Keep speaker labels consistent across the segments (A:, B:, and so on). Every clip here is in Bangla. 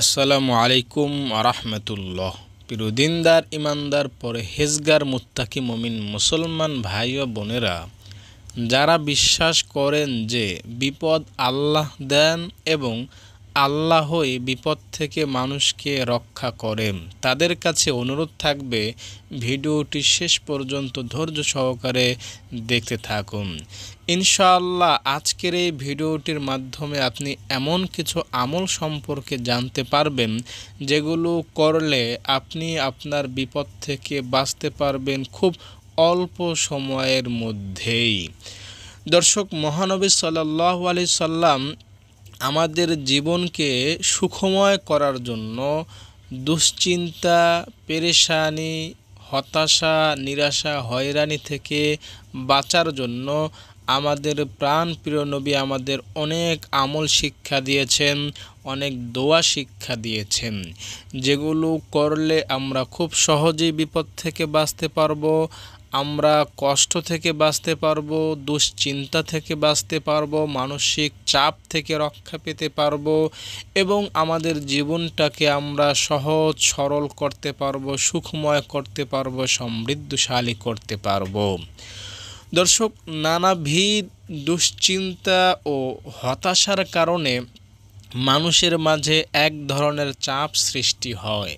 A: আসসালামু আলাইকুম আরহামতুল্লাহ দিনদার ইমানদার পরে হেজগার মুত্তাকি মমিন মুসলমান ভাই ও বোনেরা যারা বিশ্বাস করেন যে বিপদ আল্লাহ দেন এবং আল্লাহই বিপদ থেকে মানুষকে রক্ষা করেন তাদের কাছে অনুরোধ থাকবে ভিডিওটি শেষ পর্যন্ত ধৈর্য সহকারে দেখতে থাকুন ইনশাআল্লাহ আজকের এই ভিডিওটির মাধ্যমে আপনি এমন কিছু আমল সম্পর্কে জানতে পারবেন যেগুলো করলে আপনি আপনার বিপদ থেকে বাঁচতে পারবেন খুব অল্প সময়ের মধ্যেই দর্শক মহানবী সাল্লাহ আলি সাল্লাম আমাদের জীবনকে সুখময় করার জন্য দুশ্চিন্তা পেরেশানি হতাশা নিরাশা হয়রানি থেকে বাঁচার জন্য আমাদের প্রাণ প্রিয় নবী আমাদের অনেক আমল শিক্ষা দিয়েছেন অনেক দোয়া শিক্ষা দিয়েছেন যেগুলো করলে আমরা খুব সহজেই বিপদ থেকে বাঁচতে পারবো আমরা কষ্ট থেকে বাঁচতে পারবো দুশ্চিন্তা থেকে বাঁচতে পারবো মানসিক চাপ থেকে রক্ষা পেতে পারবো এবং আমাদের জীবনটাকে আমরা সহজ সরল করতে পারবো সুখময় করতে পারবো সমৃদ্ধশালী করতে পারবো দর্শক নানাবিধ দুশ্চিন্তা ও হতাশার কারণে মানুষের মাঝে এক ধরনের চাপ সৃষ্টি হয়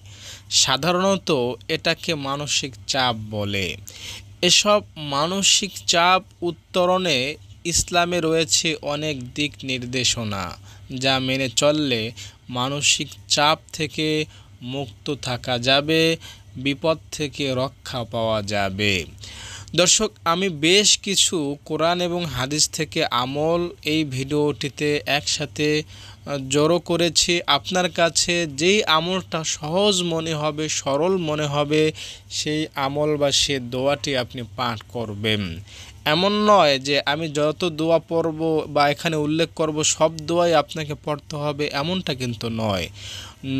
A: সাধারণত এটাকে মানসিক চাপ বলে এসব মানসিক চাপ উত্তরণে ইসলামে রয়েছে অনেক দিক নির্দেশনা যা মেনে চললে মানসিক চাপ থেকে মুক্ত থাকা যাবে বিপদ থেকে রক্ষা পাওয়া যাবে দর্শক আমি বেশ কিছু কোরআন এবং হাদিস থেকে আমল এই ভিডিওটিতে একসাথে জড়ো করেছি আপনার কাছে যেই আমলটা সহজ মনে হবে সরল মনে হবে সেই আমল বা সে দোয়াটি আপনি পাঠ করবেন এমন নয় যে আমি যত দোয়া পড়ব বা এখানে উল্লেখ করব সব দোয়াই আপনাকে পড়তে হবে এমনটা কিন্তু নয়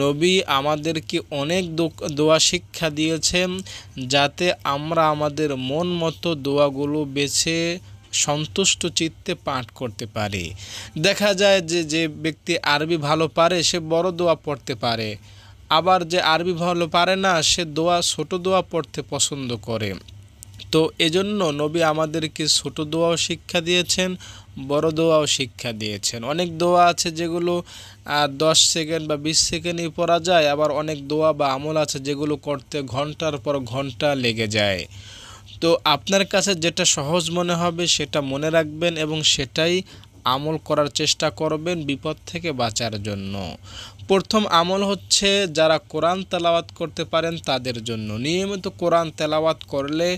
A: নবী আমাদেরকে অনেক দোয়া শিক্ষা দিয়েছেন যাতে আমরা আমাদের মন মতো দোয়াগুলো বেছে সন্তুষ্ট চিত্তে পাঠ করতে পারে দেখা যায় যে যে ব্যক্তি আরবি ভালো পারে সে বড় দোয়া পড়তে পারে আবার যে আরবি ভালো পারে না সে দোয়া ছোট দোয়া পড়তে পছন্দ করে তো এজন্য নবী আমাদেরকে ছোট দোয়াও শিক্ষা দিয়েছেন বড় দোয়াও শিক্ষা দিয়েছেন অনেক দোয়া আছে যেগুলো দশ সেকেন্ড বা বিশ সেকেন্ডই পড়া যায় আবার অনেক দোয়া বা আমল আছে যেগুলো করতে ঘন্টার পর ঘন্টা লেগে যায় তো আপনার কাছে যেটা সহজ মনে হবে সেটা মনে রাখবেন এবং সেটাই আমল করার চেষ্টা করবেন বিপদ থেকে বাঁচার জন্য প্রথম আমল হচ্ছে যারা কোরআন তেলাওয়াত করতে পারেন তাদের জন্য নিয়মিত কোরআন তেলাওয়াত করলে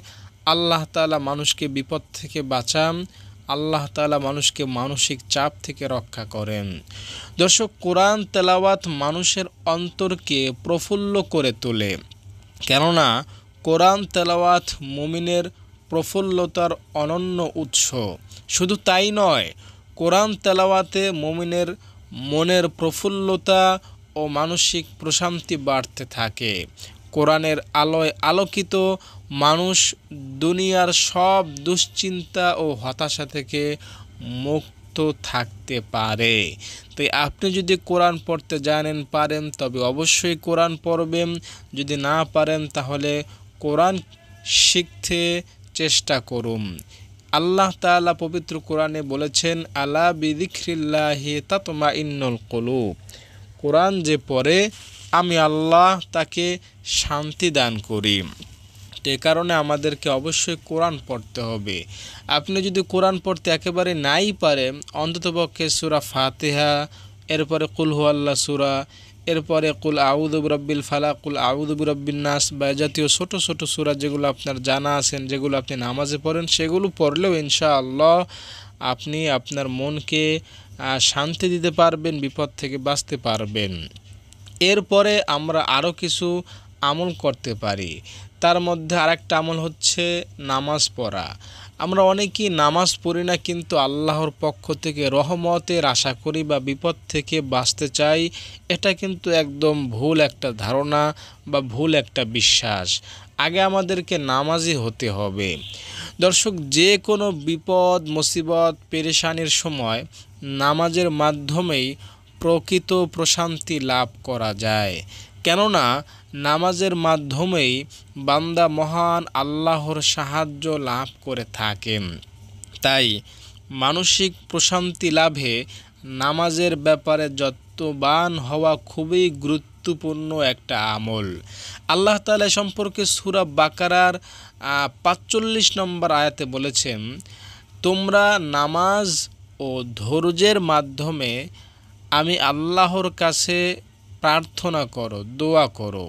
A: আল্লাহ তালা মানুষকে বিপদ থেকে বাঁচান আল্লাহ তালা মানুষকে মানসিক চাপ থেকে রক্ষা করেন দর্শক কোরআন তেলাওয়াত মানুষের অন্তরকে প্রফুল্ল করে তোলে কেননা কোরআন তেলাওয়াত মুমিনের প্রফুল্লতার অনন্য উৎস শুধু তাই নয় কোরআন তেলাওয়াতে মুমিনের মনের প্রফুল্লতা ও মানসিক প্রশান্তি বাড়তে থাকে কোরআনের আলোয় আলোকিত মানুষ দুনিয়ার সব দুশ্চিন্তা ও হতাশা থেকে মুক্ত থাকতে পারে তাই আপনি যদি কোরআন পড়তে জানেন পারেন তবে অবশ্যই কোরআন পড়বেন যদি না পারেন তাহলে কোরআন শিখতে চেষ্টা করুন আল্লাহ তালা পবিত্র কোরআনে বলেছেন আলা বিদিখ্রিল্লাহি তাতমা ইন্নল কলু কোরআন যে পরে আমি আল্লাহ তাকে শান্তি দান করি এ কারণে আমাদেরকে অবশ্যই কোরআন পড়তে হবে আপনি যদি কোরআন পড়তে একেবারে নাই পারেন অন্ততপক্ষে সুরা ফাতেহা এরপরে কুলহু আল্লাহ সুরা এরপরে কুল আউদুবরব্বিল ফালা কুল আউদুবরব্বিল নাস বা জাতীয় ছোট ছোট সুরা যেগুলো আপনার জানা আছেন যেগুলো আপনি নামাজে পড়েন সেগুলো পড়লেও ইনশাআল্লাহ আপনি আপনার মনকে শান্তি দিতে পারবেন বিপদ থেকে বাঁচতে পারবেন এরপরে আমরা আরও কিছু আমল করতে পারি তার মধ্যে আরেকটা আমল হচ্ছে নামাজ পড়া আমরা অনেকেই নামাজ পড়ি না কিন্তু আল্লাহর পক্ষ থেকে রহমতের আশা করি বা বিপদ থেকে বাঁচতে চাই এটা কিন্তু একদম ভুল একটা ধারণা বা ভুল একটা বিশ্বাস আগে আমাদেরকে নামাজি হতে হবে দর্শক যে কোনো বিপদ মুসিবত পেরেশানির সময় নামাজের মাধ্যমেই প্রকৃত প্রশান্তি লাভ করা যায় কেননা নামাজের মাধ্যমেই বান্দা মহান আল্লাহর সাহায্য লাভ করে থাকেন তাই মানসিক প্রশান্তি লাভে নামাজের ব্যাপারে যত্নবান হওয়া খুবই গুরুত্বপূর্ণ একটা আমল আল্লাহ তালা সম্পর্কে সুরা বাকারার পাঁচচল্লিশ নম্বর আয়াতে বলেছেন তোমরা নামাজ ও ধৈর্যের মাধ্যমে আমি আল্লাহর কাছে প্রার্থনা করো দোয়া করো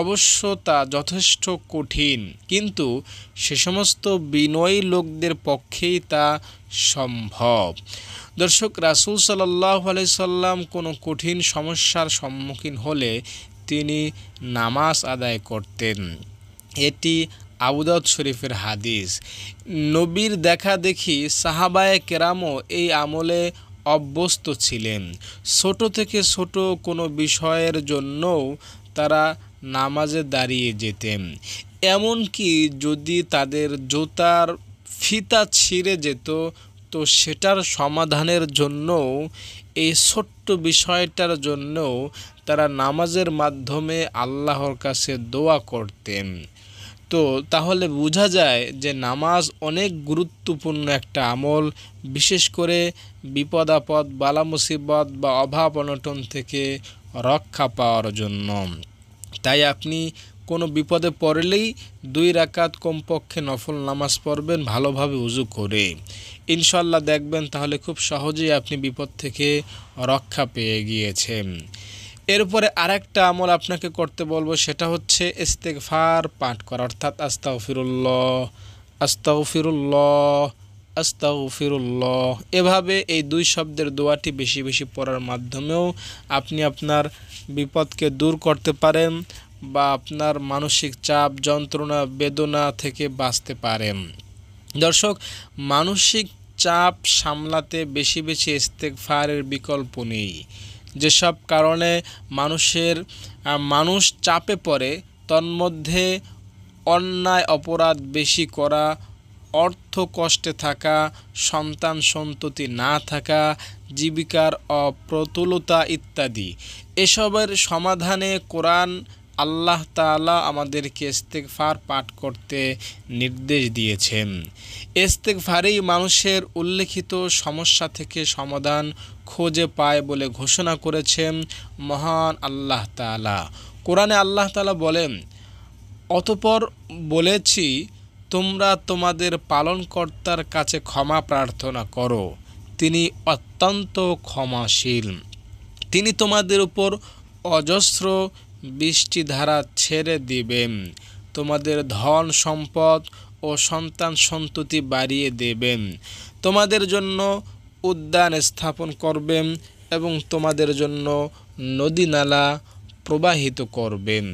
A: অবশ্য তা যথেষ্ট কঠিন কিন্তু সে সমস্ত বিনয়ী লোকদের পক্ষেই তা সম্ভব দর্শক রাসুল সাল্লাহ সাল্লাম কোনো কঠিন সমস্যার সম্মুখীন হলে তিনি নামাজ আদায় করতেন এটি আবুদাউদ শরীফের হাদিস নবীর দেখা দেখি সাহাবায়ে কেরামও এই আমলে অভ্যস্ত ছিলেন ছোট থেকে ছোট কোনো বিষয়ের জন্যও তারা নামাজে দাঁড়িয়ে যেতেন এমনকি যদি তাদের জুতার ফিতা ছিঁড়ে যেত তো সেটার সমাধানের জন্য এই ছোট্ট বিষয়টার জন্য তারা নামাজের মাধ্যমে আল্লাহর কাছে দোয়া করতেন তো তাহলে বোঝা যায় যে নামাজ অনেক গুরুত্বপূর্ণ একটা আমল বিশেষ করে বিপদ আপদ বালা মুসিবত বা অভাব অনটন থেকে রক্ষা পাওয়ার জন্য তাই আপনি কোনো বিপদে পড়লেই দুই রাকাত কমপক্ষে নফল নামাজ পড়বেন ভালোভাবে উজু করে ইনশাল্লাহ দেখবেন তাহলে খুব সহজেই আপনি বিপদ থেকে রক্ষা পেয়ে গিয়েছেন এরপরে আরেকটা আমল আপনাকে করতে বলবো সেটা হচ্ছে ফার পাঠ করা অর্থাৎ আস্তাউ ফিরুল্ল আস্তাউ ফিরুল্ল আস্তাউ ফিরুল্ল এভাবে এই দুই শব্দের দোয়াটি বেশি বেশি পড়ার মাধ্যমেও আপনি আপনার বিপদকে দূর করতে পারেন বা আপনার মানসিক চাপ যন্ত্রণা বেদনা থেকে বাঁচতে পারেন দর্শক মানসিক চাপ সামলাতে বেশি বেশি ফারের বিকল্প নেই যেসব কারণে মানুষের মানুষ চাপে পড়ে তন্মধ্যে অন্যায় অপরাধ বেশি করা অর্থ কষ্টে থাকা সন্তান সন্ততি না থাকা জীবিকার অপ্রতুলতা ইত্যাদি এসবের সমাধানে কোরআন আল্লাহ তালা আমাদেরকে ফার পাঠ করতে নির্দেশ দিয়েছেন ফারেই মানুষের উল্লেখিত সমস্যা থেকে সমাধান খুঁজে পায় বলে ঘোষণা করেছেন মহান আল্লাহ তালা কোরআনে আল্লাহ তালা বলেন অতপর বলেছি তোমরা তোমাদের পালনকর্তার কাছে ক্ষমা প্রার্থনা করো তিনি অত্যন্ত ক্ষমাশীল তিনি তোমাদের উপর অজস্র বৃষ্টিধারা ছেড়ে দিবেন তোমাদের ধন সম্পদ ও সন্তান সন্ততি বাড়িয়ে দেবেন তোমাদের জন্য উদ্যান স্থাপন করবেন এবং তোমাদের জন্য নদী নালা প্রবাহিত করবেন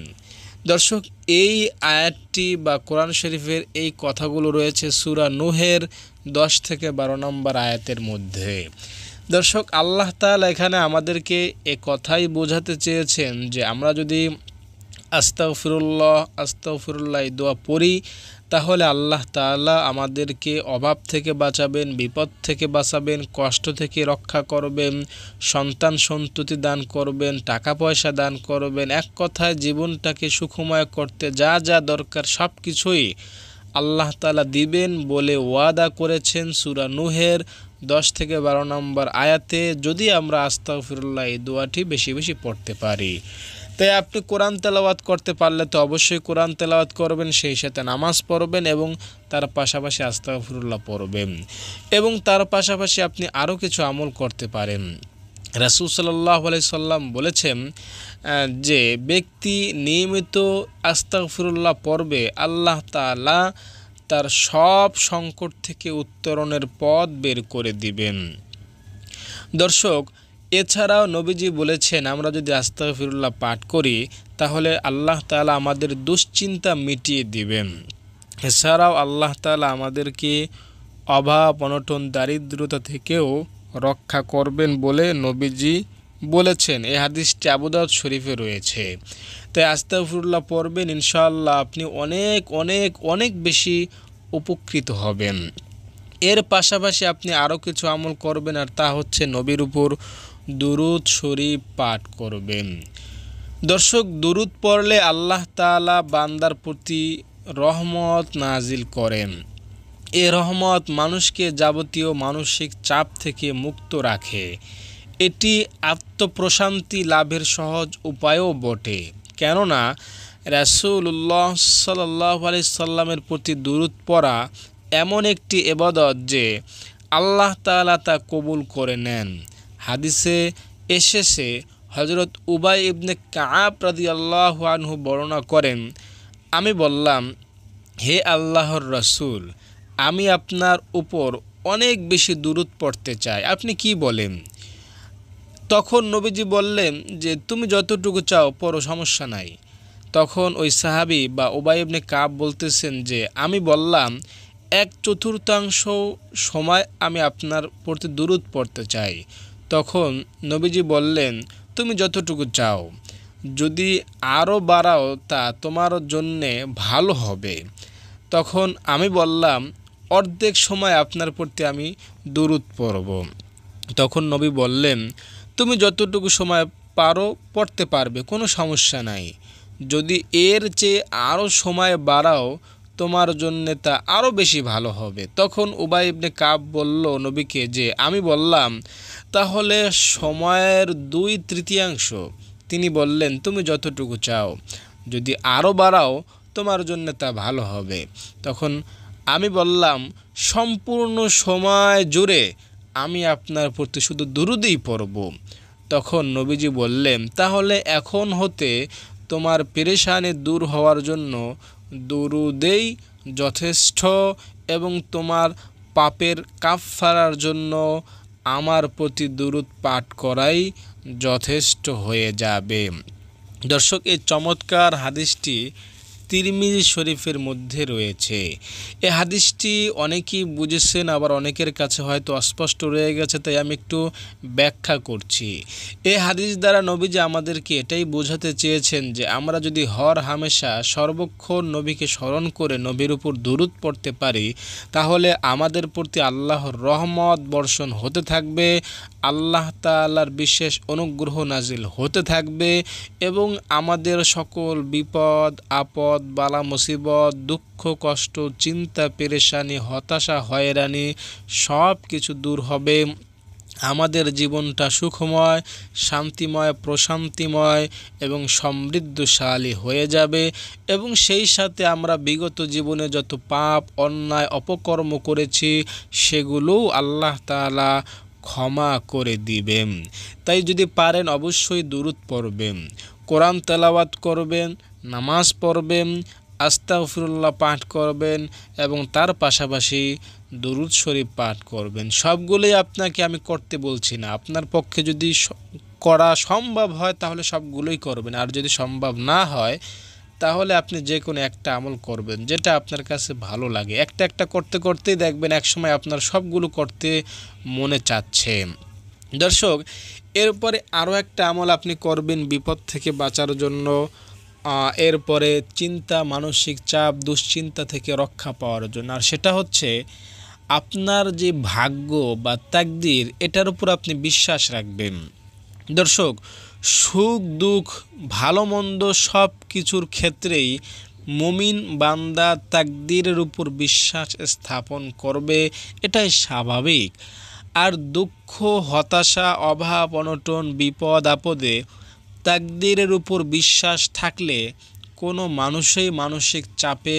A: দর্শক এই আয়াতটি বা কোরআন শরীফের এই কথাগুলো রয়েছে সুরা নুহের দশ থেকে বারো নম্বর আয়াতের মধ্যে দর্শক আল্লাহ তাল এখানে আমাদেরকে এ কথাই বোঝাতে চেয়েছেন যে আমরা যদি আস্তাফিরুল্লাহ আস্তাফিরুল্লাহ দোয়া পড়ি তাহলে আল্লাহ তাআলা আমাদেরকে অভাব থেকে বাঁচাবেন বিপদ থেকে বাঁচাবেন কষ্ট থেকে রক্ষা করবেন সন্তান সন্ততি দান করবেন টাকা পয়সা দান করবেন এক কথায় জীবনটাকে সুখময় করতে যা যা দরকার সব কিছুই আল্লাহ তালা দিবেন বলে ওয়াদা করেছেন সুরা নুহের দশ থেকে বারো নম্বর আয়াতে যদি আমরা আস্তাফিরুল্লাহ এই দোয়াটি বেশি বেশি পড়তে পারি তাই আপনি কোরআন তেলাওয়াত করতে পারলে তো অবশ্যই কোরআন তেলাওয়াত করবেন সেই সাথে নামাজ পড়বেন এবং তার পাশাপাশি আস্তাফরুল্লাহ পড়বেন এবং তার পাশাপাশি আপনি আরও কিছু আমল করতে পারেন রাসুল সাল্লাহ সাল্লাম বলেছেন যে ব্যক্তি নিয়মিত আস্তাফরুল্লাহ পড়বে আল্লাহ তালা তার সব সংকট থেকে উত্তরণের পথ বের করে দিবেন দর্শক এছাড়াও নবীজি বলেছেন আমরা যদি আস্তাগফিরুল্লাহ পাঠ করি তাহলে আল্লাহ তালা আমাদের দুশ্চিন্তা মিটিয়ে দিবেন এছাড়াও আল্লাহ তালা আমাদেরকে অভাব অনটন দারিদ্রতা থেকেও রক্ষা করবেন বলে নবীজি বলেছেন এই হাদিসটি আবুদাউদ শরীফে রয়েছে তাই আস্তাফুল্লাহ পড়বেন ইনশাল্লাহ আপনি অনেক অনেক অনেক বেশি উপকৃত হবেন এর পাশাপাশি আপনি আরও কিছু আমল করবেন আর তা হচ্ছে নবীর উপর দুরুদ শরীফ পাঠ করবেন দর্শক দুরুদ পড়লে আল্লাহ তালা বান্দার প্রতি রহমত নাজিল করেন এ রহমত মানুষকে যাবতীয় মানসিক চাপ থেকে মুক্ত রাখে এটি আত্মপ্রশান্তি লাভের সহজ উপায়ও বটে কেননা রাসুল্লাহ সাল্লাহ আলি সাল্লামের প্রতি দূরত পড়া এমন একটি এবাদত যে আল্লাহ তালা তা কবুল করে নেন হাদিসে এসেছে হজরত উবাই ইবনে কাব রাদি আল্লাহানহু বর্ণনা করেন আমি বললাম হে আল্লাহর রসুল আমি আপনার উপর অনেক বেশি দূরত পড়তে চাই আপনি কি বলেন তখন নবীজি বললেন যে তুমি যতটুকু চাও পরো সমস্যা নাই তখন ওই সাহাবি বা ওবাইবনে কাব বলতেছেন যে আমি বললাম এক চতুর্থাংশ সময় আমি আপনার প্রতি দূরত পড়তে চাই তখন নবীজি বললেন তুমি যতটুকু চাও যদি আরও বাড়াও তা তোমার জন্যে ভালো হবে তখন আমি বললাম অর্ধেক সময় আপনার প্রতি আমি দূরত পড়ব তখন নবী বললেন তুমি যতটুকু সময় পারো পড়তে পারবে কোনো সমস্যা নাই যদি এর চেয়ে আরও সময় বাড়াও তোমার জন্যে তা আরও বেশি ভালো হবে তখন উবাই ইবনে কাব বলল নবীকে যে আমি বললাম তাহলে সময়ের দুই তৃতীয়াংশ তিনি বললেন তুমি যতটুকু চাও যদি আরও বাড়াও তোমার জন্য তা ভালো হবে তখন আমি বললাম সম্পূর্ণ সময় জুড়ে আমি আপনার প্রতি শুধু দুরুদেই পড়ব তখন নবীজি বললেন তাহলে এখন হতে তোমার পেরেশানি দূর হওয়ার জন্য দুরুদেই যথেষ্ট এবং তোমার পাপের কাফ ফারার জন্য আমার প্রতি দুরুদ পাঠ করাই যথেষ্ট হয়ে যাবে দর্শক এই চমৎকার হাদিসটি তিরমিজ শরীফের মধ্যে রয়েছে এ হাদিসটি অনেকেই বুঝেছেন আবার অনেকের কাছে হয়তো অস্পষ্ট রয়ে গেছে তাই আমি একটু ব্যাখ্যা করছি এ হাদিস দ্বারা নবীজি আমাদেরকে এটাই বোঝাতে চেয়েছেন যে আমরা যদি হর হামেশা সর্বক্ষণ নবীকে স্মরণ করে নবীর উপর দূরত পড়তে পারি তাহলে আমাদের প্রতি আল্লাহর রহমত বর্ষণ হতে থাকবে আল্লাহ তালার বিশেষ অনুগ্রহ নাজিল হতে থাকবে এবং আমাদের সকল বিপদ আপদ বালা মুসিবত দুঃখ কষ্ট চিন্তা পেরেশানি হতাশা হয়রানি সব কিছু দূর হবে আমাদের জীবনটা সুখময় শান্তিময় প্রশান্তিময় এবং সমৃদ্ধশালী হয়ে যাবে এবং সেই সাথে আমরা বিগত জীবনে যত পাপ অন্যায় অপকর্ম করেছি সেগুলোও আল্লাহ তালা ক্ষমা করে দিবেন তাই যদি পারেন অবশ্যই দূরত পড়বেন কোরআন তেলাওয়াত করবেন নামাজ পড়বেন আস্তাফিরুল্লাহ পাঠ করবেন এবং তার পাশাপাশি দুরুদ শরীফ পাঠ করবেন সবগুলোই আপনাকে আমি করতে বলছি না আপনার পক্ষে যদি করা সম্ভব হয় তাহলে সবগুলোই করবেন আর যদি সম্ভব না হয় তাহলে আপনি যে কোনো একটা আমল করবেন যেটা আপনার কাছে ভালো লাগে একটা একটা করতে করতেই দেখবেন একসময় আপনার সবগুলো করতে মনে চাচ্ছে দর্শক এরপরে আরও একটা আমল আপনি করবেন বিপদ থেকে বাঁচার জন্য এরপরে চিন্তা মানসিক চাপ দুশ্চিন্তা থেকে রক্ষা পাওয়ার জন্য আর সেটা হচ্ছে আপনার যে ভাগ্য বা তাকদির এটার উপর আপনি বিশ্বাস রাখবেন দর্শক সুখ দুঃখ ভালো মন্দ সব কিছুর ক্ষেত্রেই মুমিন বান্দা তাকদিরের উপর বিশ্বাস স্থাপন করবে এটাই স্বাভাবিক আর দুঃখ হতাশা অভাব অনটন বিপদ আপদে তাকদিরের উপর বিশ্বাস থাকলে কোনো মানুষই মানসিক চাপে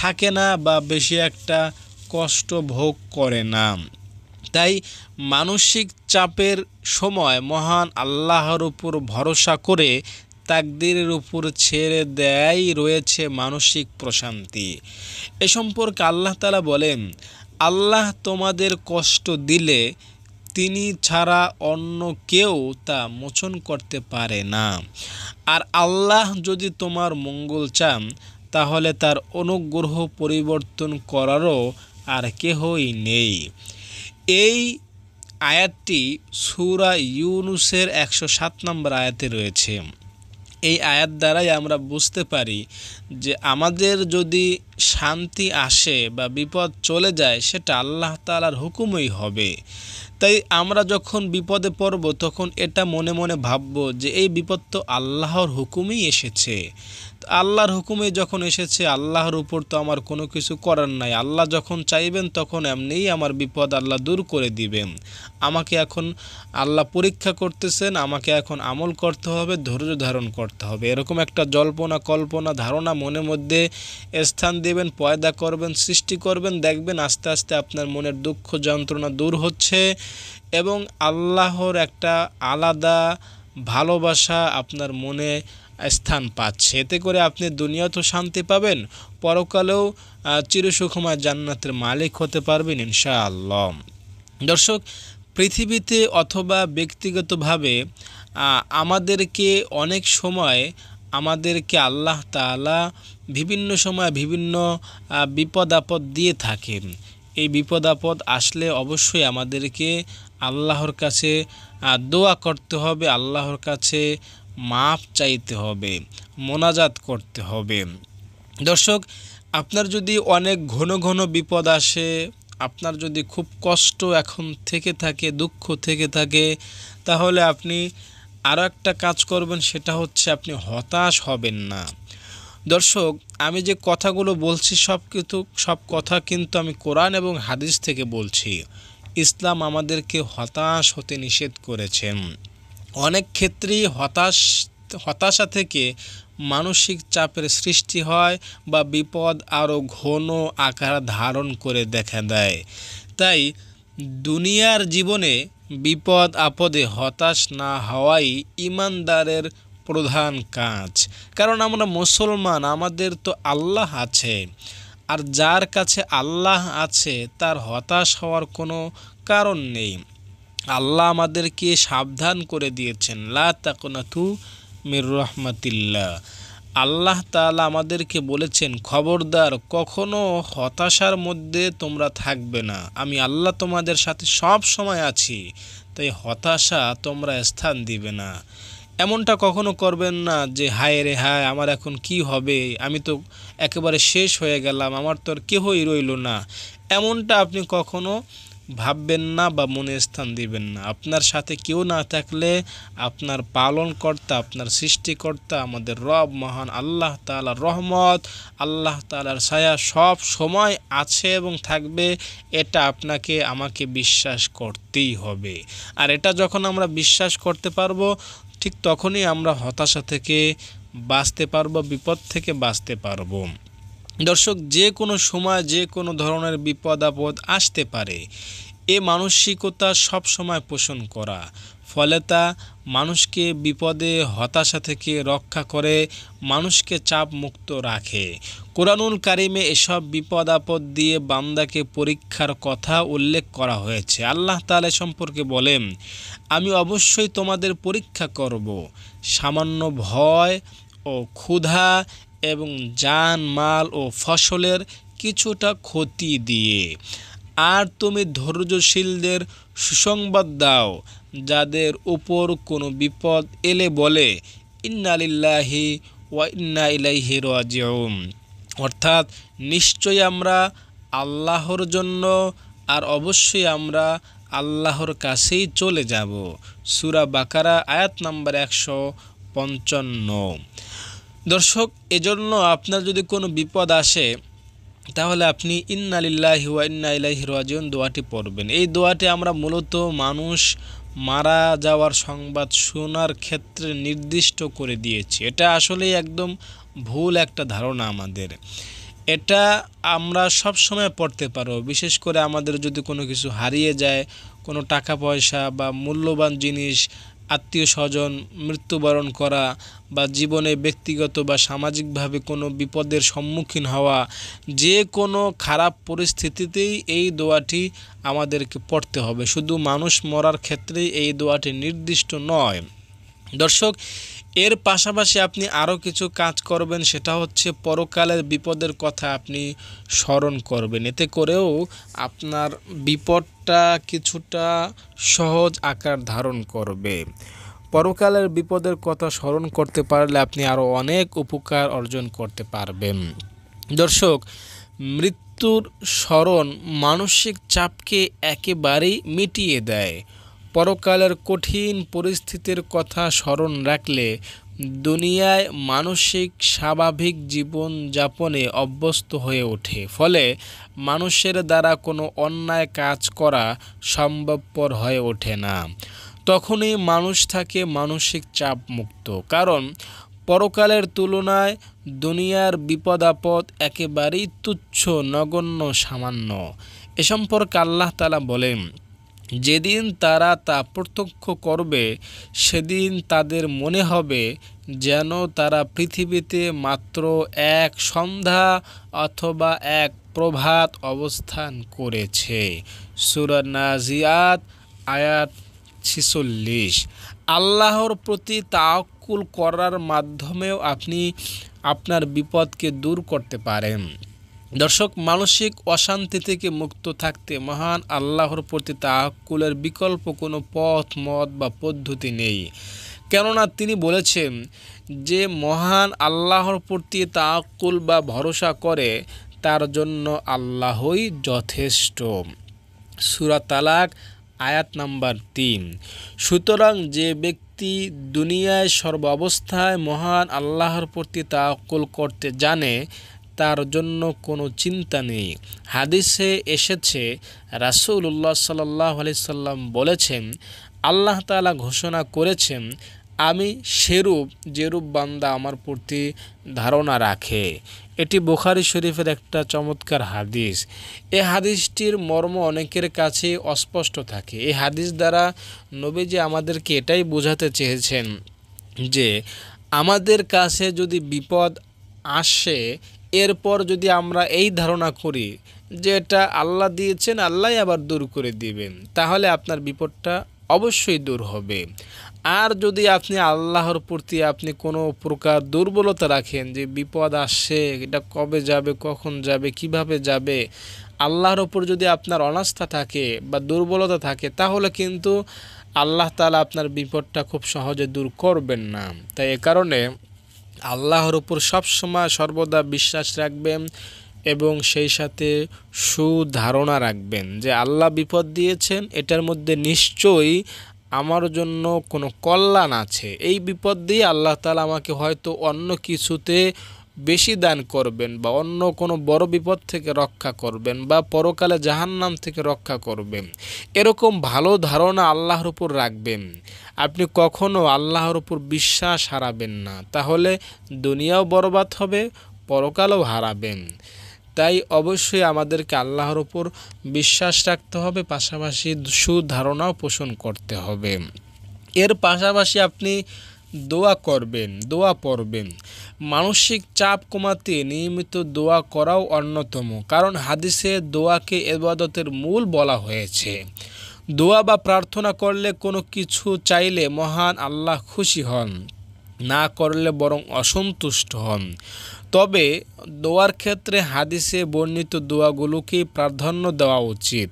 A: থাকে না বা বেশি একটা কষ্ট ভোগ করে না তাই মানসিক চাপের সময় মহান আল্লাহর উপর ভরসা করে তাকদিরের উপর ছেড়ে দেয় রয়েছে মানসিক প্রশান্তি এ সম্পর্কে আল্লাহ তালা বলেন আল্লাহ তোমাদের কষ্ট দিলে তিনি ছাড়া অন্য কেউ তা মোচন করতে পারে না আর আল্লাহ যদি তোমার মঙ্গল চান তাহলে তার অনুগ্রহ পরিবর্তন করারও আর কেহই নেই এই আয়াতটি সুরা ইউনুসের একশো সাত নম্বর আয়াতে রয়েছে এই আয়াত দ্বারাই আমরা বুঝতে পারি যে আমাদের যদি শান্তি আসে বা বিপদ চলে যায় সেটা আল্লাহ তালার হুকুমই হবে তাই আমরা যখন বিপদে পড়ব তখন এটা মনে মনে ভাবব যে এই বিপদ তো আল্লাহর হুকুমেই এসেছে আল্লাহর হুকুমে যখন এসেছে আল্লাহর উপর তো আমার কোনো কিছু করার নাই আল্লাহ যখন চাইবেন তখন এমনিই আমার বিপদ আল্লাহ দূর করে দিবেন আমাকে এখন আল্লাহ পরীক্ষা করতেছেন আমাকে এখন আমল করতে হবে ধৈর্য ধারণ করতে হবে এরকম একটা জল্পনা কল্পনা ধারণা মনের মধ্যে স্থান দেবেন পয়দা করবেন সৃষ্টি করবেন দেখবেন আস্তে আস্তে আপনার মনের দুঃখ যন্ত্রণা দূর হচ্ছে এবং আল্লাহর একটা আলাদা ভালোবাসা আপনার মনে স্থান পাচ্ছে এতে করে আপনি দুনিয়া তো শান্তি পাবেন পরকালেও চিরসুখময় জান্নাতের মালিক হতে পারবেন ইনশাআল্লাহ দর্শক পৃথিবীতে অথবা ব্যক্তিগতভাবে আমাদেরকে অনেক সময় আমাদেরকে আল্লাহ তালা বিভিন্ন সময় বিভিন্ন বিপদ আপদ দিয়ে থাকেন এই বিপদ আপদ আসলে অবশ্যই আমাদেরকে আল্লাহর কাছে আর দোয়া করতে হবে আল্লাহর কাছে মাপ চাইতে হবে মোনাজাত করতে হবে দর্শক আপনার যদি অনেক ঘন ঘন বিপদ আসে আপনার যদি খুব কষ্ট এখন থেকে থাকে দুঃখ থেকে থাকে তাহলে আপনি আরও একটা কাজ করবেন সেটা হচ্ছে আপনি হতাশ হবেন না দর্শক আমি যে কথাগুলো বলছি সব কিন্তু সব কথা কিন্তু আমি কোরআন এবং হাদিস থেকে বলছি ইসলাম আমাদেরকে হতাশ হতে নিষেধ করেছেন অনেক ক্ষেত্রেই হতাশ হতাশা থেকে মানসিক চাপের সৃষ্টি হয় বা বিপদ আরও ঘন আকার ধারণ করে দেখা দেয় তাই দুনিয়ার জীবনে বিপদ আপদে হতাশ না হওয়াই ইমানদারের প্রধান কাজ কারণ আমরা মুসলমান আমাদের তো আল্লাহ আছে আর যার কাছে আল্লাহ আছে তার হতাশ হওয়ার কোনো কারণ নেই আল্লাহ আমাদেরকে সাবধান করে দিয়েছেন লা তাকনাথু মির রহমতিল্লা আল্লাহ তালা আমাদেরকে বলেছেন খবরদার কখনো হতাশার মধ্যে তোমরা থাকবে না আমি আল্লাহ তোমাদের সাথে সব সময় আছি তাই হতাশা তোমরা স্থান দিবে না এমনটা কখনো করবেন না যে হায় রে হায় আমার এখন কি হবে আমি তো একেবারে শেষ হয়ে গেলাম আমার তো আর কেহই রইল না এমনটা আপনি কখনো ভাববেন না বা মনে স্থান দিবেন না আপনার সাথে কেউ না থাকলে আপনার পালনকর্তা আপনার সৃষ্টিকর্তা আমাদের রব মহান আল্লাহ তালার রহমত আল্লাহ তালার ছায়া সব সময় আছে এবং থাকবে এটা আপনাকে আমাকে বিশ্বাস করতেই হবে আর এটা যখন আমরা বিশ্বাস করতে পারবো ঠিক তখনই আমরা হতাশা থেকে বাঁচতে পারবো বিপদ থেকে বাঁচতে পারবো দর্শক যে কোনো সময় যে কোনো ধরনের বিপদ আপদ আসতে পারে এ মানসিকতা সব সময় পোষণ করা ফলে তা মানুষকে বিপদে হতাশা থেকে রক্ষা করে মানুষকে চাপ মুক্ত রাখে কোরআনুল কারিমে এসব বিপদ আপদ দিয়ে বান্দাকে পরীক্ষার কথা উল্লেখ করা হয়েছে আল্লাহ তালে সম্পর্কে বলেন আমি অবশ্যই তোমাদের পরীক্ষা করব সামান্য ভয় ও ক্ষুধা এবং যান মাল ও ফসলের কিছুটা ক্ষতি দিয়ে আর তুমি ধৈর্যশীলদের সুসংবাদ দাও যাদের উপর কোনো বিপদ এলে বলে ইন্নালিল্লাহি ওয়া ইন্না ইলাইহি রাজিউম অর্থাৎ নিশ্চয়ই আমরা আল্লাহর জন্য আর অবশ্যই আমরা আল্লাহর কাছেই চলে যাব সুরা বাকারা আয়াত নাম্বার একশো পঞ্চান্ন দর্শক এজন্য আপনার যদি কোনো বিপদ আসে তাহলে আপনি ইন্নালিল্লাহ ওয়া ইন্না ইলাইহি রাজিউন দোয়াটি পড়বেন এই দোয়াটি আমরা মূলত মানুষ মারা যাওয়ার সংবাদ শোনার ক্ষেত্রে নির্দিষ্ট করে দিয়েছি এটা আসলে একদম ভুল একটা ধারণা আমাদের এটা আমরা সব সময় পড়তে পারো বিশেষ করে আমাদের যদি কোনো কিছু হারিয়ে যায় কোনো টাকা পয়সা বা মূল্যবান জিনিস আত্মীয় স্বজন মৃত্যুবরণ করা বা জীবনে ব্যক্তিগত বা সামাজিকভাবে কোনো বিপদের সম্মুখীন হওয়া যে কোনো খারাপ পরিস্থিতিতেই এই দোয়াটি আমাদেরকে পড়তে হবে শুধু মানুষ মরার ক্ষেত্রেই এই দোয়াটি নির্দিষ্ট নয় দর্শক এর পাশাপাশি আপনি আরও কিছু কাজ করবেন সেটা হচ্ছে পরকালের বিপদের কথা আপনি স্মরণ করবেন এতে করেও আপনার বিপদটা কিছুটা সহজ আকার ধারণ করবে পরকালের বিপদের কথা স্মরণ করতে পারলে আপনি আরও অনেক উপকার অর্জন করতে পারবেন দর্শক মৃত্যুর স্মরণ মানসিক চাপকে একেবারেই মিটিয়ে দেয় পরকালের কঠিন পরিস্থিতির কথা স্মরণ রাখলে দুনিয়ায় মানসিক স্বাভাবিক জীবন যাপনে অভ্যস্ত হয়ে ওঠে ফলে মানুষের দ্বারা কোনো অন্যায় কাজ করা সম্ভবপর হয়ে ওঠে না তখনই মানুষ থাকে মানসিক চাপ মুক্ত কারণ পরকালের তুলনায় দুনিয়ার বিপদ আপদ একেবারেই তুচ্ছ নগণ্য সামান্য এ সম্পর্কে আল্লাহ তালা বলেন যেদিন তারা তা প্রত্যক্ষ করবে সেদিন তাদের মনে হবে যেন তারা পৃথিবীতে মাত্র এক সন্ধ্যা অথবা এক প্রভাত অবস্থান করেছে সুরনাজিয়াত আয়াত ছিচল্লিশ আল্লাহর প্রতি তাকুল করার মাধ্যমেও আপনি আপনার বিপদকে দূর করতে পারেন দর্শক মানসিক অশান্তি থেকে মুক্ত থাকতে মহান আল্লাহর প্রতি তাহকুলের বিকল্প কোনো পথ মত বা পদ্ধতি নেই কেননা তিনি বলেছেন যে মহান আল্লাহর প্রতি তাহকুল বা ভরসা করে তার জন্য আল্লাহই যথেষ্ট সুরা তালাক আয়াত নাম্বার তিন সুতরাং যে ব্যক্তি দুনিয়ায় সর্বাবস্থায় মহান আল্লাহর প্রতি তাহকুল করতে জানে তার জন্য কোনো চিন্তা নেই হাদিসে এসেছে রাসুল্লাহ সাল্লাহ সাল্লাম বলেছেন আল্লাহ তালা ঘোষণা করেছেন আমি সেরূপ যেরূপ বান্দা আমার প্রতি ধারণা রাখে এটি বুখারি শরীফের একটা চমৎকার হাদিস এ হাদিসটির মর্ম অনেকের কাছে অস্পষ্ট থাকে এই হাদিস দ্বারা নবীজি আমাদেরকে এটাই বোঝাতে চেয়েছেন যে আমাদের কাছে যদি বিপদ আসে এরপর যদি আমরা এই ধারণা করি যে এটা আল্লাহ দিয়েছেন আল্লাহ আবার দূর করে দিবেন তাহলে আপনার বিপদটা অবশ্যই দূর হবে আর যদি আপনি আল্লাহর প্রতি আপনি কোনো প্রকার দুর্বলতা রাখেন যে বিপদ আসে এটা কবে যাবে কখন যাবে কিভাবে যাবে আল্লাহর ওপর যদি আপনার অনাস্থা থাকে বা দুর্বলতা থাকে তাহলে কিন্তু আল্লাহ তালা আপনার বিপদটা খুব সহজে দূর করবেন না তাই এ কারণে আল্লাহর উপর সবসময় সর্বদা বিশ্বাস রাখবেন এবং সেই সাথে সুধারণা রাখবেন যে আল্লাহ বিপদ দিয়েছেন এটার মধ্যে নিশ্চয়ই আমার জন্য কোনো কল্যাণ আছে এই বিপদ দিয়ে আল্লাহ তালা আমাকে হয়তো অন্য কিছুতে বেশি দান করবেন বা অন্য কোনো বড় বিপদ থেকে রক্ষা করবেন বা পরকালে জাহান্নাম থেকে রক্ষা করবেন এরকম ভালো ধারণা আল্লাহর উপর রাখবেন আপনি কখনও আল্লাহর উপর বিশ্বাস হারাবেন না তাহলে দুনিয়াও বরবাদ হবে পরকালও হারাবেন তাই অবশ্যই আমাদেরকে আল্লাহর উপর বিশ্বাস রাখতে হবে পাশাপাশি সুধারণাও পোষণ করতে হবে এর পাশাপাশি আপনি দোয়া করবেন দোয়া পড়বেন মানসিক চাপ কমাতে নিয়মিত দোয়া করাও অন্যতম কারণ হাদিসে দোয়াকে এবাদতের মূল বলা হয়েছে দোয়া বা প্রার্থনা করলে কোনো কিছু চাইলে মহান আল্লাহ খুশি হন না করলে বরং অসন্তুষ্ট হন তবে দোয়ার ক্ষেত্রে হাদিসে বর্ণিত দোয়াগুলোকেই প্রাধান্য দেওয়া উচিত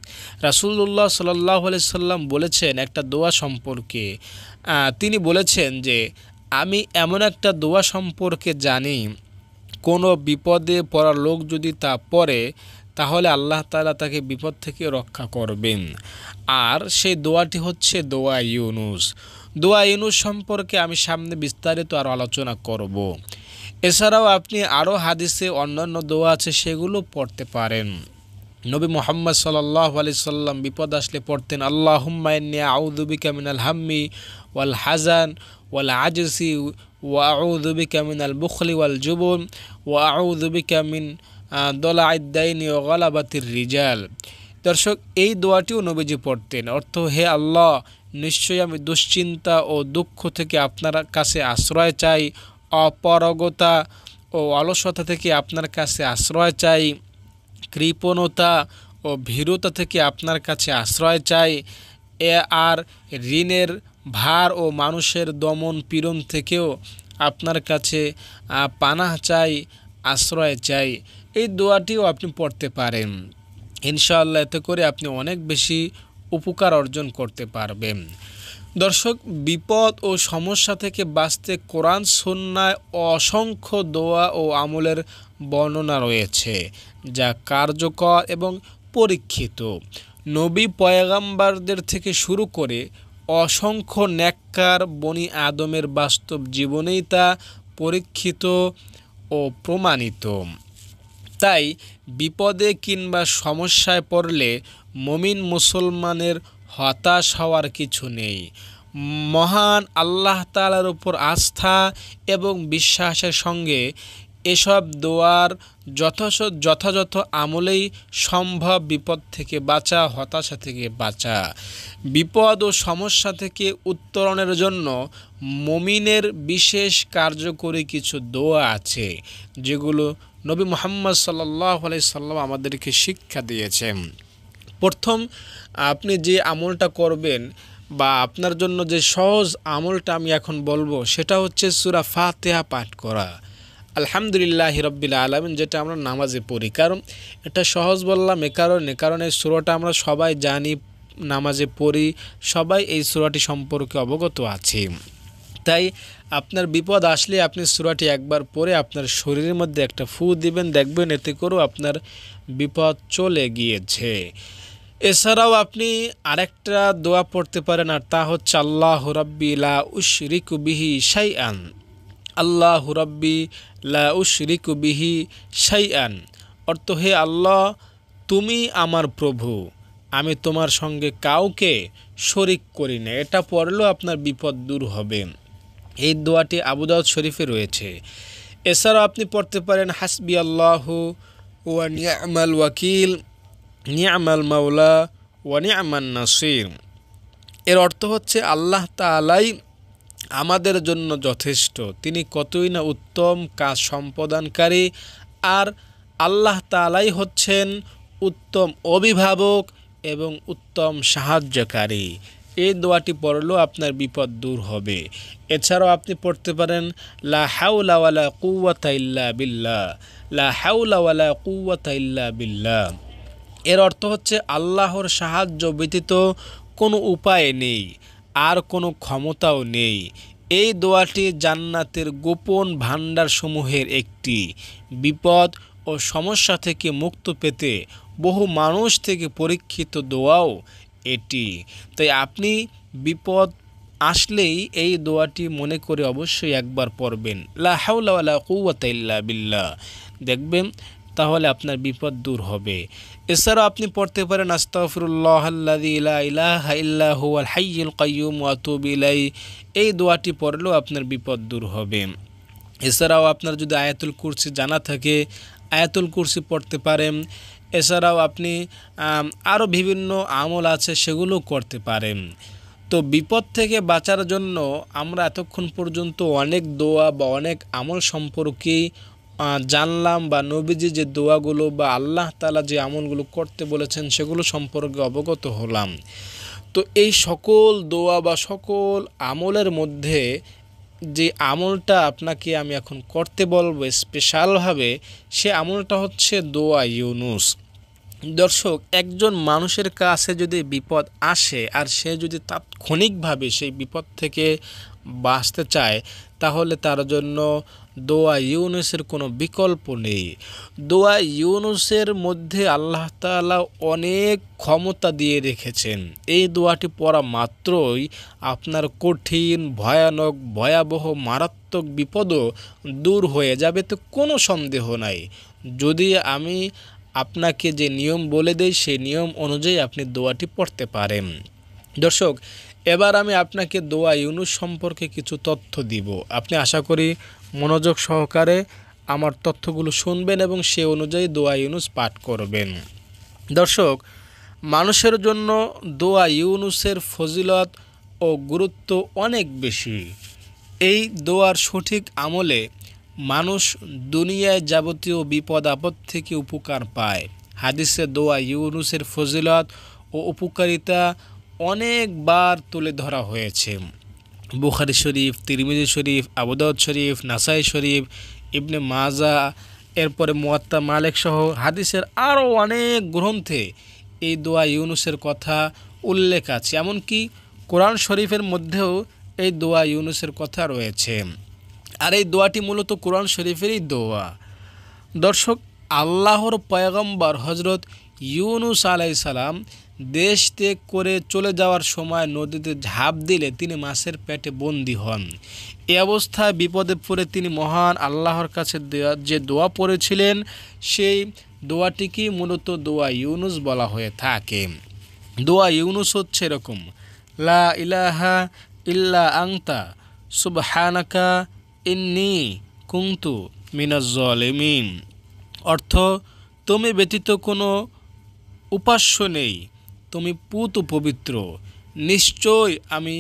A: রাসুল্লাহ সাল্লাহ সাল্লাম বলেছেন একটা দোয়া সম্পর্কে তিনি বলেছেন যে আমি এমন একটা দোয়া সম্পর্কে জানি কোনো বিপদে পড়া লোক যদি তা পড়ে তাহলে আল্লাহ তালা তাকে বিপদ থেকে রক্ষা করবেন আর সেই দোয়াটি হচ্ছে দোয়া ইউনুস দোয়া ইউনুস সম্পর্কে আমি সামনে বিস্তারিত আর আলোচনা করব। এছাড়াও আপনি আরও হাদিসে অন্যান্য দোয়া আছে সেগুলো পড়তে পারেন নবী মোহাম্মদ সাল্লাহ আলি সাল্লাম বিপদ আসলে পড়তেন আল্লাহ হুম্মায়নিয়া আউদুবিকা মিনাল হাম্মি ওয়াল হাজান ওয়াল আজসি ওয়া আউদুবিকা মিনাল বুখলি ওয়াল জুবন ওয়া আউদুবি মিন দোলা আদাইনি ও গলাবাতির রিজাল দর্শক এই দোয়াটিও নবীজি পড়তেন অর্থ হে আল্লাহ নিশ্চয়ই আমি দুশ্চিন্তা ও দুঃখ থেকে আপনার কাছে আশ্রয় চাই অপরগতা ও অলসতা থেকে আপনার কাছে আশ্রয় চাই কৃপণতা ও ভীরতা থেকে আপনার কাছে আশ্রয় চাই এ আর ঋণের ভার ও মানুষের দমন পীড়ন থেকেও আপনার কাছে পানাহ চাই আশ্রয় চাই এই দোয়াটিও আপনি পড়তে পারেন ইনশাআল্লাহ এতে করে আপনি অনেক বেশি উপকার অর্জন করতে পারবেন দর্শক বিপদ ও সমস্যা থেকে বাঁচতে কোরআন সন্ন্যায় অসংখ্য দোয়া ও আমলের বর্ণনা রয়েছে যা কার্যকর এবং পরীক্ষিত নবী পয়গাম্বারদের থেকে শুরু করে অসংখ্য ন্যাক্কার বনি আদমের বাস্তব জীবনেই তা পরীক্ষিত ও প্রমাণিত তাই বিপদে কিংবা সমস্যায় পড়লে মমিন মুসলমানের হতাশ হওয়ার কিছু নেই মহান আল্লাহ আল্লাহতালার উপর আস্থা এবং বিশ্বাসের সঙ্গে এসব দোয়ার যথাযথ যথাযথ আমলেই সম্ভব বিপদ থেকে বাঁচা হতাশা থেকে বাঁচা বিপদ ও সমস্যা থেকে উত্তরণের জন্য মমিনের বিশেষ কার্যকরী কিছু দোয়া আছে যেগুলো নবী মোহাম্মদ সাল্লি সাল্লাম আমাদেরকে শিক্ষা দিয়েছেন প্রথম আপনি যে আমলটা করবেন বা আপনার জন্য যে সহজ আমলটা আমি এখন বলবো সেটা হচ্ছে সুরা ফাতেহা পাঠ করা আলহামদুলিল্লাহ হিরব্বিল আলমিন যেটা আমরা নামাজে পড়ি কারণ এটা সহজ বললাম এ কারণে কারণ এই সুরাটা আমরা সবাই জানি নামাজে পড়ি সবাই এই সুরাটি সম্পর্কে অবগত আছে তাই আপনার বিপদ আসলে আপনি সুরাটি একবার পরে আপনার শরীরের মধ্যে একটা ফু দিবেন দেখবেন এতে করেও আপনার বিপদ চলে গিয়েছে এছাড়াও আপনি আরেকটা দোয়া পড়তে পারেন আর তা হচ্ছে আল্লাহ রব্বিলা উশরিকু বিহি শাইআন আল্লাহ হুরব্বি লাউশরিক বিহি সাইয়ান অর্থ হে আল্লাহ তুমি আমার প্রভু আমি তোমার সঙ্গে কাউকে শরিক করি না এটা পড়লেও আপনার বিপদ দূর হবে এই দোয়াটি আবুদাউদ শরীফে রয়েছে এছাড়াও আপনি পড়তে পারেন হাসবি আল্লাহ ওয়া নিয়ামাল ওয়াকিল নিয়ামাল মাওলা ওয়া নিয়ামান নাসির এর অর্থ হচ্ছে আল্লাহ তালাই আমাদের জন্য যথেষ্ট তিনি কতই না উত্তম কাজ সম্পাদনকারী আর আল্লাহ তালাই হচ্ছেন উত্তম অভিভাবক এবং উত্তম সাহায্যকারী এই দোয়াটি পড়লেও আপনার বিপদ দূর হবে এছাড়াও আপনি পড়তে পারেন লা হাউলাওয়ালা কুয়াতা বিল্লা লা হাউলাওয়ালা কুয়াতা বিল্লা এর অর্থ হচ্ছে আল্লাহর সাহায্য ব্যতীত কোনো উপায় নেই আর কোনো ক্ষমতাও নেই এই দোয়াটি জান্নাতের গোপন ভাণ্ডারসমূহের একটি বিপদ ও সমস্যা থেকে মুক্ত পেতে বহু মানুষ থেকে পরীক্ষিত দোয়াও এটি তাই আপনি বিপদ আসলেই এই দোয়াটি মনে করে অবশ্যই একবার পড়বেন লাহাউলা হাওলা বিল্লা দেখবেন তাহলে আপনার বিপদ দূর হবে এছাড়াও আপনি পড়তে পারেন আস্তাফরুল্লাহাল্লাহাইলাই এই দোয়াটি পড়লেও আপনার বিপদ দূর হবে এছাড়াও আপনার যদি আয়াতুল কুরসি জানা থাকে আয়াতুল কুরসি পড়তে পারেন এছাড়াও আপনি আরও বিভিন্ন আমল আছে সেগুলো করতে পারেন তো বিপদ থেকে বাঁচার জন্য আমরা এতক্ষণ পর্যন্ত অনেক দোয়া বা অনেক আমল সম্পর্কে জানলাম বা নবীজি যে দোয়াগুলো বা আল্লাহ তালা যে আমলগুলো করতে বলেছেন সেগুলো সম্পর্কে অবগত হলাম তো এই সকল দোয়া বা সকল আমলের মধ্যে যে আমলটা আপনাকে আমি এখন করতে বলবো স্পেশালভাবে সে আমলটা হচ্ছে দোয়া ইউনুস দর্শক একজন মানুষের কাছে যদি বিপদ আসে আর সে যদি তাৎক্ষণিকভাবে সেই বিপদ থেকে বাঁচতে চায় তাহলে তার জন্য দোয়া ইউনুসের কোনো বিকল্প নেই দোয়া ইউনুসের মধ্যে আল্লাহ তালা অনেক ক্ষমতা দিয়ে রেখেছেন এই দোয়াটি পড়া মাত্রই আপনার কঠিন ভয়ানক ভয়াবহ মারাত্মক বিপদও দূর হয়ে যাবে তো কোনো সন্দেহ নাই যদি আমি আপনাকে যে নিয়ম বলে দেই সেই নিয়ম অনুযায়ী আপনি দোয়াটি পড়তে পারেন দর্শক এবার আমি আপনাকে দোয়া ইউনুস সম্পর্কে কিছু তথ্য দিব আপনি আশা করি মনোযোগ সহকারে আমার তথ্যগুলো শুনবেন এবং সে অনুযায়ী দোয়া ইউনুস পাঠ করবেন দর্শক মানুষের জন্য দোয়া ইউনুসের ফজিলত ও গুরুত্ব অনেক বেশি এই দোয়ার সঠিক আমলে মানুষ দুনিয়ায় যাবতীয় বিপদ আপদ থেকে উপকার পায় হাদিসে দোয়া ইউনুসের ফজিলত ও উপকারিতা অনেকবার তুলে ধরা হয়েছে বুখারি শরীফ তিরমিজি শরীফ আবুদাউদ শরীফ নাসাই শরীফ ইবনে মাজা এরপরে মোয়াত্তা মালেক সহ হাদিসের আরও অনেক গ্রন্থে এই দোয়া ইউনুসের কথা উল্লেখ আছে এমনকি কোরআন শরীফের মধ্যেও এই দোয়া ইউনুসের কথা রয়েছে আর এই দোয়াটি মূলত কোরআন শরীফেরই দোয়া দর্শক আল্লাহর পয়গম্বর হজরত ইউনুস আলাইসালাম দেশ ত্যাগ করে চলে যাওয়ার সময় নদীতে ঝাঁপ দিলে তিনি মাছের পেটে বন্দি হন এ অবস্থায় বিপদে পড়ে তিনি মহান আল্লাহর কাছে যে দোয়া পড়েছিলেন সেই দোয়াটিকে মূলত দোয়া ইউনুস বলা হয়ে থাকে দোয়া ইউনুস হচ্ছে এরকম লা ইলাহা ইল্লা আংতা সুবহানাকা ইন্নি কুন্তু মিনাজ্জলিমিন অর্থ তুমি ব্যতীত কোনো উপাস্য নেই তুমি পুত পবিত্র নিশ্চয় আমি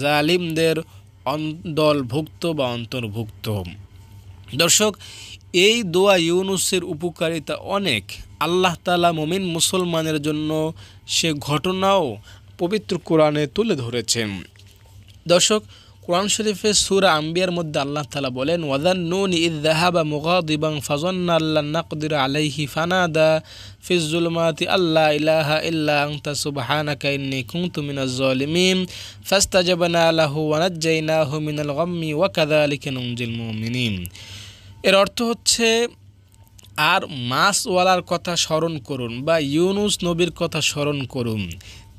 A: জালিমদের দলভুক্ত বা অন্তর্ভুক্ত দর্শক এই দোয়া ইউনুসের উপকারিতা অনেক আল্লাহ তালা মমিন মুসলমানের জন্য সে ঘটনাও পবিত্র কোরআনে তুলে ধরেছেন দর্শক কোরআন শরীফে সুরা আম্বিয়ার মধ্যে আল্লাহ তালা বলেন ওয়াদান নুন মুগাদ ইবং ফাজন্না আল্লাহ নাকদির আলাইহি ফানাদা ফিজুলমাতি আল্লাহ ইলাহা ইল্লা আংতা সুবহানাকা কুং তুমিন জলিমিম ফাস্তা ফাস্তাজাবনা আল্লাহ ওয়ানাজ জাইনা মিনাল গম্মি ওয়া কাযালিকা নুনজিল মুমিনিন এর অর্থ হচ্ছে আর মাসওয়ালার কথা স্মরণ করুন বা ইউনুস নবীর কথা স্মরণ করুন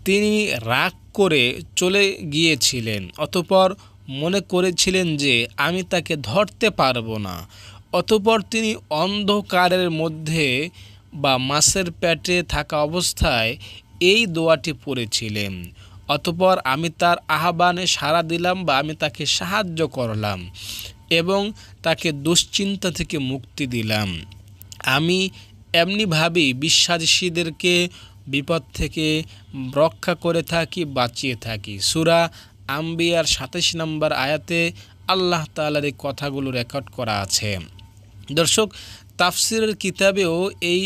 A: তিনি রাগ করে চলে গিয়েছিলেন অতপর মনে করেছিলেন যে আমি তাকে ধরতে পারবো না অতপর তিনি অন্ধকারের মধ্যে বা মাছের পেটে থাকা অবস্থায় এই দোয়াটি পড়েছিলেন অতপর আমি তার আহ্বানে সাড়া দিলাম বা আমি তাকে সাহায্য করলাম এবং তাকে দুশ্চিন্তা থেকে মুক্তি দিলাম আমি এমনিভাবেই বিশ্বাসীদেরকে বিপদ থেকে রক্ষা করে থাকি বাঁচিয়ে থাকি সুরা আম্বিয়ার সাতাশ নম্বর আয়াতে আল্লাহ তালার এই কথাগুলো রেকর্ড করা আছে দর্শক তাফসিরের কিতাবেও এই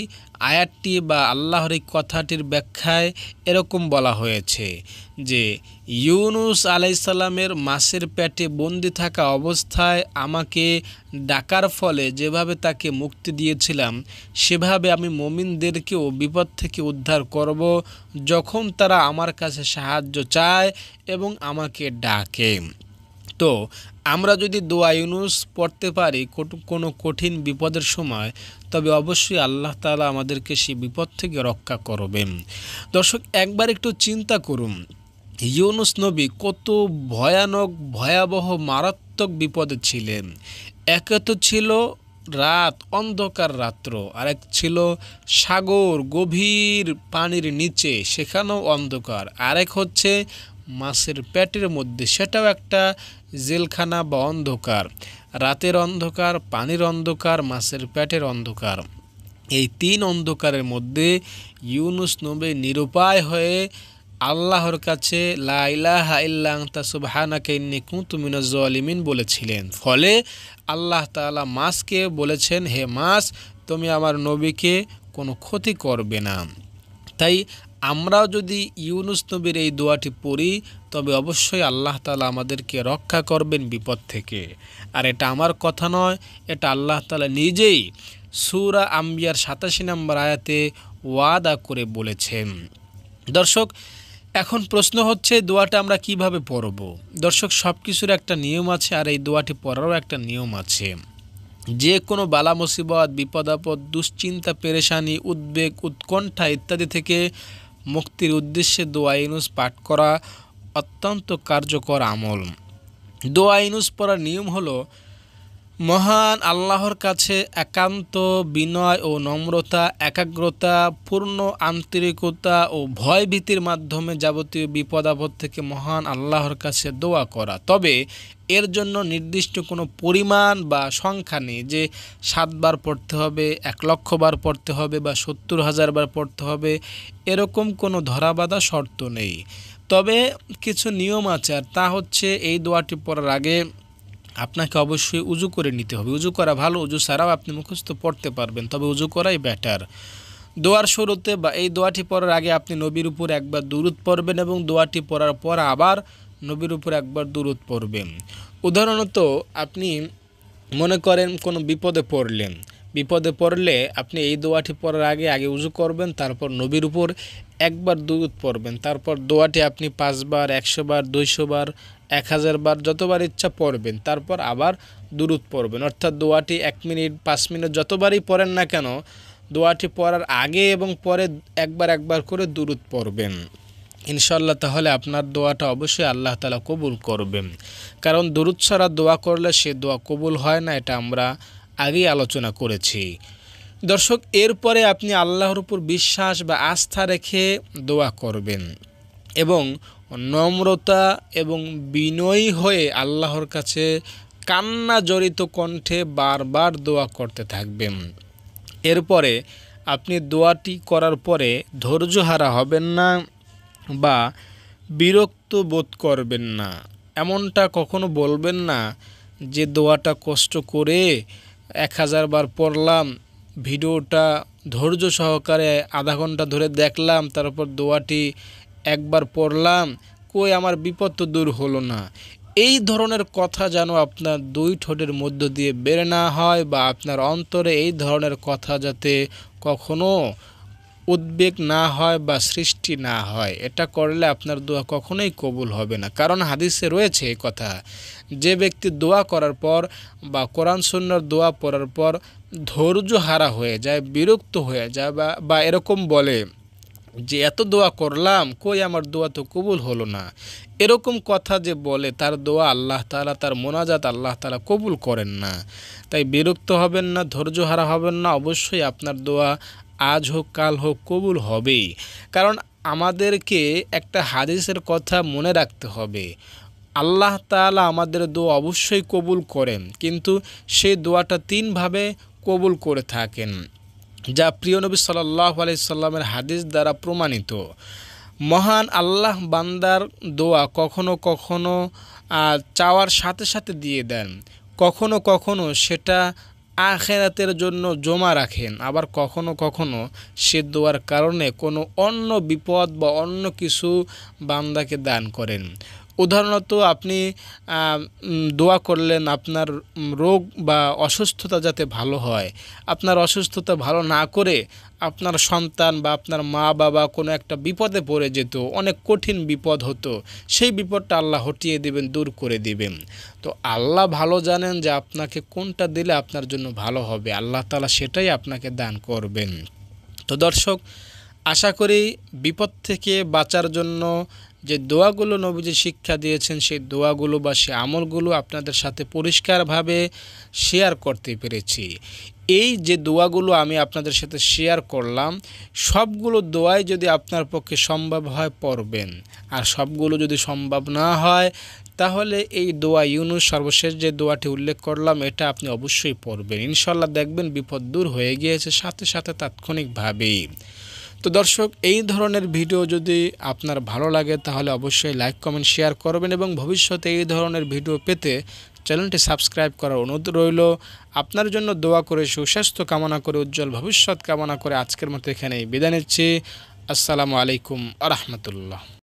A: আয়াতটি বা আল্লাহর এই কথাটির ব্যাখ্যায় এরকম বলা হয়েছে যে ইউনুস আলাইসাল্লামের মাসের পেটে বন্দি থাকা অবস্থায় আমাকে ডাকার ফলে যেভাবে তাকে মুক্তি দিয়েছিলাম সেভাবে আমি মমিনদেরকেও বিপদ থেকে উদ্ধার করব যখন তারা আমার কাছে সাহায্য চায় এবং আমাকে ডাকে তো আমরা যদি দোয়া ইউনুস পড়তে পারি কোনো কঠিন বিপদের সময় তবে অবশ্যই আল্লাহ তালা আমাদেরকে সেই বিপদ থেকে রক্ষা করবেন দর্শক একবার একটু চিন্তা করুন ইউনুস নবী কত ভয়ানক ভয়াবহ মারাত্মক বিপদে ছিলেন একে তো ছিল রাত অন্ধকার রাত্র আরেক ছিল সাগর গভীর পানির নিচে সেখানেও অন্ধকার আরেক হচ্ছে মাছের পেটের মধ্যে সেটাও একটা জেলখানা বা অন্ধকার রাতের অন্ধকার পানির অন্ধকার মাছের পেটের অন্ধকার এই তিন অন্ধকারের মধ্যে ইউনুস নবী নিরুপায় হয়ে আল্লাহর কাছে লাইলাহা বলেছিলেন ফলে আল্লাহ তালা মাসকে বলেছেন হে মাস তুমি আমার নবীকে কোনো ক্ষতি করবে না তাই আমরাও যদি ইউনুস নবীর এই দোয়াটি পড়ি তবে অবশ্যই আল্লাহ তালা আমাদেরকে রক্ষা করবেন বিপদ থেকে আর এটা আমার কথা নয় এটা আল্লাহ তালা নিজেই সুরা আম্বিয়ার সাতাশি নম্বর আয়াতে ওয়াদা করে বলেছেন দর্শক এখন প্রশ্ন হচ্ছে দোয়াটা আমরা কিভাবে পড়ব দর্শক সব কিছুর একটা নিয়ম আছে আর এই দোয়াটি পড়ারও একটা নিয়ম আছে যে কোনো বালা মুসিবত বিপদ আপদ দুশ্চিন্তা পেরেশানি উদ্বেগ উৎকণ্ঠা ইত্যাদি থেকে মুক্তির উদ্দেশ্যে দোয়া ইনুস পাঠ করা অত্যন্ত কার্যকর আমল দোয়া ইনুস পড়ার নিয়ম হলো মহান আল্লাহর কাছে একান্ত বিনয় ও নম্রতা একাগ্রতা পূর্ণ আন্তরিকতা ও ভয়ভীতির মাধ্যমে যাবতীয় বিপদ আপদ থেকে মহান আল্লাহর কাছে দোয়া করা তবে এর জন্য নির্দিষ্ট কোনো পরিমাণ বা সংখ্যা নেই যে সাতবার পড়তে হবে এক লক্ষবার পড়তে হবে বা সত্তর হাজারবার পড়তে হবে এরকম কোনো ধরাবাধা শর্ত নেই তবে কিছু নিয়ম আছে আর তা হচ্ছে এই দোয়াটি পড়ার আগে আপনাকে অবশ্যই উজু করে নিতে হবে উজু করা ভালো উজু ছাড়াও আপনি মুখস্থ পড়তে পারবেন তবে উজু করাই বেটার দোয়ার শুরুতে বা এই দোয়াটি পড়ার আগে আপনি নবীর উপর একবার দূরত পড়বেন এবং দোয়াটি পড়ার পর আবার নবীর উপর একবার দূরত পড়বেন উদাহরণত আপনি মনে করেন কোনো বিপদে পড়লেন বিপদে পড়লে আপনি এই দোয়াটি পড়ার আগে আগে উজু করবেন তারপর নবীর উপর একবার দুধ পড়বেন তারপর দোয়াটি আপনি পাঁচবার একশো বার দুইশো বার এক হাজার বার যতবার ইচ্ছা পড়বেন তারপর আবার দুরুদ পড়বেন অর্থাৎ দোয়াটি এক মিনিট পাঁচ মিনিট যতবারই পড়েন না কেন দোয়াটি পড়ার আগে এবং পরে একবার একবার করে দুরুদ পড়বেন ইনশাল্লাহ তাহলে আপনার দোয়াটা অবশ্যই আল্লাহ তালা কবুল করবেন কারণ দুরুদ ছাড়া দোয়া করলে সে দোয়া কবুল হয় না এটা আমরা আগেই আলোচনা করেছি দর্শক এরপরে আপনি আল্লাহর উপর বিশ্বাস বা আস্থা রেখে দোয়া করবেন এবং নম্রতা এবং বিনয়ী হয়ে আল্লাহর কাছে কান্না জড়িত কণ্ঠে বারবার দোয়া করতে থাকবেন এরপরে আপনি দোয়াটি করার পরে ধৈর্যহারা হবেন না বা বিরক্ত বোধ করবেন না এমনটা কখনো বলবেন না যে দোয়াটা কষ্ট করে এক হাজার বার পড়লাম ভিডিওটা ধৈর্য সহকারে আধা ঘন্টা ধরে দেখলাম তারপর দোয়াটি একবার পড়লাম কই আমার বিপদ তো দূর হলো না এই ধরনের কথা যেন আপনার দুই ঠোঁটের মধ্য দিয়ে বের না হয় বা আপনার অন্তরে এই ধরনের কথা যাতে কখনো উদ্বেগ না হয় বা সৃষ্টি না হয় এটা করলে আপনার দোয়া কখনোই কবুল হবে না কারণ হাদিসে রয়েছে এই কথা যে ব্যক্তি দোয়া করার পর বা কোরআন সুন্নার দোয়া পড়ার পর ধৈর্য হারা হয়ে যায় বিরক্ত হয়ে যায় বা বা এরকম বলে যে এত দোয়া করলাম কই আমার দোয়া তো কবুল হলো না এরকম কথা যে বলে তার দোয়া আল্লাহ তালা তার মোনাজাত আল্লাহ তালা কবুল করেন না তাই বিরক্ত হবেন না ধৈর্য হারা হবেন না অবশ্যই আপনার দোয়া আজ হোক কাল হোক কবুল হবেই কারণ আমাদেরকে একটা হাদিসের কথা মনে রাখতে হবে আল্লাহ তালা আমাদের দোয়া অবশ্যই কবুল করেন কিন্তু সেই দোয়াটা তিনভাবে কবুল করে থাকেন যা প্রিয়নবী নবী সাল্লাহ আলাইসাল্লামের হাদিস দ্বারা প্রমাণিত মহান আল্লাহ বান্দার দোয়া কখনো কখনো চাওয়ার সাথে সাথে দিয়ে দেন কখনো কখনো সেটা আখেরাতের জন্য জমা রাখেন আবার কখনো কখনো সে দোয়ার কারণে কোনো অন্য বিপদ বা অন্য কিছু বান্দাকে দান করেন উদাহরণত আপনি দোয়া করলেন আপনার রোগ বা অসুস্থতা যাতে ভালো হয় আপনার অসুস্থতা ভালো না করে আপনার সন্তান বা আপনার মা বাবা কোনো একটা বিপদে পড়ে যেত অনেক কঠিন বিপদ হতো সেই বিপদটা আল্লাহ হটিয়ে দেবেন দূর করে দিবেন তো আল্লাহ ভালো জানেন যে আপনাকে কোনটা দিলে আপনার জন্য ভালো হবে আল্লাহ তালা সেটাই আপনাকে দান করবেন তো দর্শক আশা করি বিপদ থেকে বাঁচার জন্য যে দোয়াগুলো নবীজি শিক্ষা দিয়েছেন সেই দোয়াগুলো বা সে আমলগুলো আপনাদের সাথে পরিষ্কারভাবে শেয়ার করতে পেরেছি এই যে দোয়াগুলো আমি আপনাদের সাথে শেয়ার করলাম সবগুলো দোয়াই যদি আপনার পক্ষে সম্ভব হয় পড়বেন আর সবগুলো যদি সম্ভব না হয় তাহলে এই দোয়া ইউনুস সর্বশেষ যে দোয়াটি উল্লেখ করলাম এটা আপনি অবশ্যই পড়বেন ইনশাল্লাহ দেখবেন বিপদ দূর হয়ে গিয়েছে সাথে সাথে তাৎক্ষণিকভাবেই তো দর্শক এই ধরনের ভিডিও যদি আপনার ভালো লাগে তাহলে অবশ্যই লাইক কমেন্ট শেয়ার করবেন এবং ভবিষ্যতে এই ধরনের ভিডিও পেতে চ্যানেলটি সাবস্ক্রাইব করার অনুরোধ রইল আপনার জন্য দোয়া করে সুস্বাস্থ্য কামনা করে উজ্জ্বল ভবিষ্যৎ কামনা করে আজকের মতো এখানেই বিদায় নিচ্ছি আসসালামু আলাইকুম আ রহমতুল্লাহ